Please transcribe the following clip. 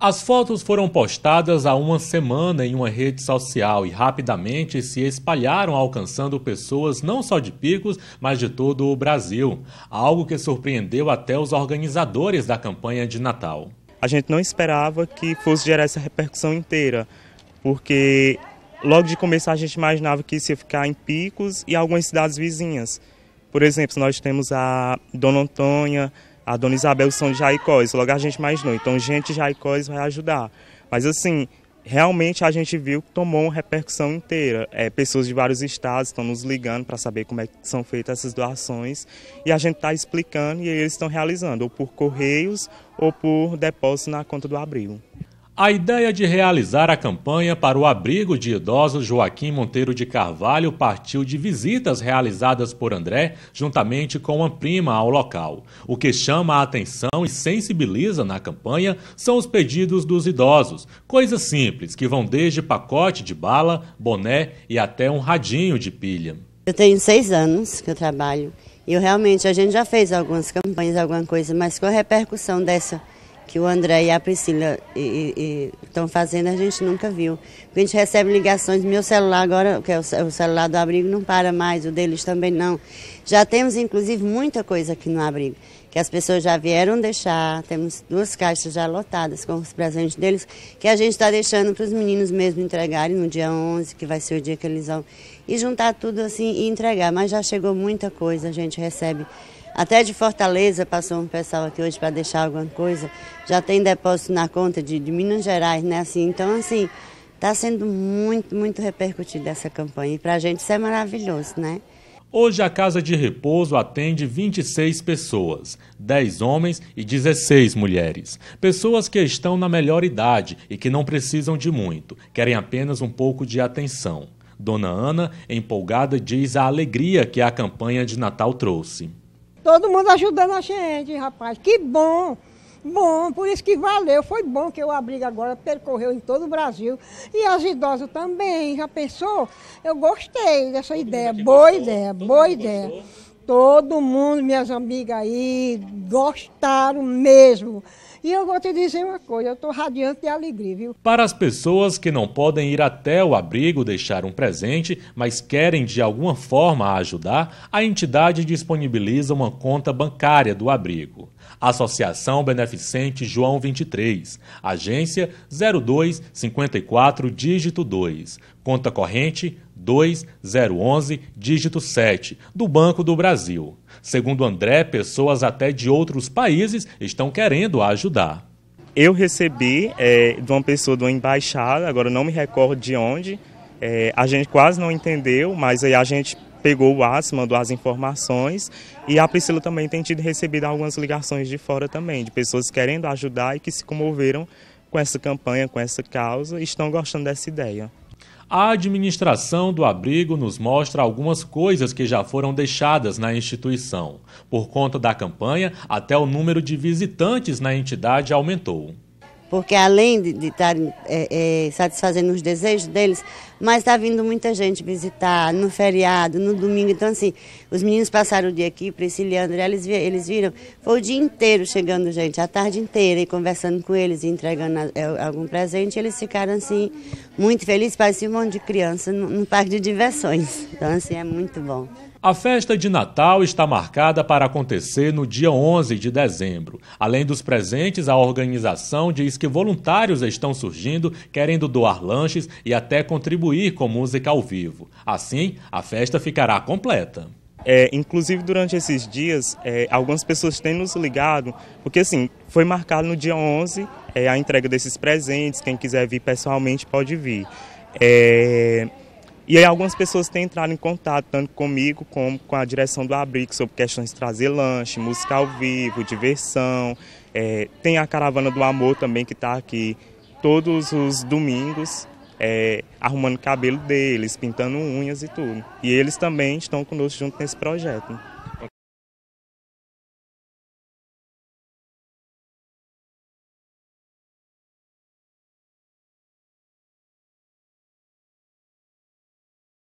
As fotos foram postadas há uma semana em uma rede social e rapidamente se espalharam, alcançando pessoas não só de Picos, mas de todo o Brasil. Algo que surpreendeu até os organizadores da campanha de Natal. A gente não esperava que fosse gerar essa repercussão inteira, porque logo de começar a gente imaginava que isso ia ficar em Picos e algumas cidades vizinhas. Por exemplo, nós temos a Dona Antônia, a Dona Isabel são de Jaicóis, logo a gente mais não. Então, gente de Jaicóis vai ajudar. Mas, assim, realmente a gente viu que tomou uma repercussão inteira. É, pessoas de vários estados estão nos ligando para saber como é que são feitas essas doações e a gente está explicando e eles estão realizando, ou por correios ou por depósito na conta do Abril. A ideia de realizar a campanha para o abrigo de idosos Joaquim Monteiro de Carvalho partiu de visitas realizadas por André, juntamente com uma prima ao local. O que chama a atenção e sensibiliza na campanha são os pedidos dos idosos, coisas simples que vão desde pacote de bala, boné e até um radinho de pilha. Eu tenho seis anos que eu trabalho e eu realmente a gente já fez algumas campanhas, alguma coisa, mas com a repercussão dessa que o André e a Priscila estão fazendo, a gente nunca viu. Porque a gente recebe ligações, meu celular agora, que é o, o celular do abrigo, não para mais, o deles também não. Já temos, inclusive, muita coisa aqui no abrigo, que as pessoas já vieram deixar, temos duas caixas já lotadas com os presentes deles, que a gente está deixando para os meninos mesmo entregarem no dia 11, que vai ser o dia que eles vão, e juntar tudo assim e entregar. Mas já chegou muita coisa, a gente recebe até de Fortaleza passou um pessoal aqui hoje para deixar alguma coisa. Já tem depósito na conta de, de Minas Gerais, né? Assim, então, assim, está sendo muito, muito repercutida essa campanha. E para a gente isso é maravilhoso, né? Hoje a casa de repouso atende 26 pessoas, 10 homens e 16 mulheres. Pessoas que estão na melhor idade e que não precisam de muito, querem apenas um pouco de atenção. Dona Ana, empolgada, diz a alegria que a campanha de Natal trouxe. Todo mundo ajudando a gente, rapaz. Que bom! Bom, por isso que valeu. Foi bom que eu abri agora, percorreu em todo o Brasil. E as idosas também. Já pensou? Eu gostei dessa todo ideia. Boa gostou, ideia, boa ideia. Gostou. Todo mundo, minhas amigas aí, gostaram mesmo. E eu vou te dizer uma coisa, eu estou radiante de alegria, viu? Para as pessoas que não podem ir até o abrigo deixar um presente, mas querem de alguma forma ajudar, a entidade disponibiliza uma conta bancária do abrigo. Associação Beneficente João 23, agência 0254 dígito 2, conta corrente 2011, dígito 7, do Banco do Brasil. Segundo André, pessoas até de outros países estão querendo ajudar. Eu recebi é, de uma pessoa de uma embaixada, agora não me recordo de onde, é, a gente quase não entendeu, mas aí a gente pegou o AS, mandou as informações e a Priscila também tem tido recebido algumas ligações de fora também, de pessoas querendo ajudar e que se comoveram com essa campanha, com essa causa e estão gostando dessa ideia. A administração do abrigo nos mostra algumas coisas que já foram deixadas na instituição. Por conta da campanha, até o número de visitantes na entidade aumentou porque além de estar é, é, satisfazendo os desejos deles, mas está vindo muita gente visitar no feriado, no domingo. Então, assim, os meninos passaram o dia aqui, Priscila e André, eles, eles viram, foi o dia inteiro chegando gente, a tarde inteira, e conversando com eles, e entregando é, algum presente, eles ficaram, assim, muito felizes, parecia um monte de criança no, no parque de diversões. Então, assim, é muito bom. A festa de Natal está marcada para acontecer no dia 11 de dezembro. Além dos presentes, a organização diz que voluntários estão surgindo querendo doar lanches e até contribuir com música ao vivo. Assim, a festa ficará completa. É, inclusive durante esses dias, é, algumas pessoas têm nos ligado, porque assim, foi marcado no dia 11 é, a entrega desses presentes, quem quiser vir pessoalmente pode vir. É, e aí algumas pessoas têm entrado em contato, tanto comigo como com a direção do Abrigo, sobre questões de trazer lanche, música ao vivo, diversão. É, tem a Caravana do Amor também, que está aqui todos os domingos, é, arrumando cabelo deles, pintando unhas e tudo. E eles também estão conosco junto nesse projeto.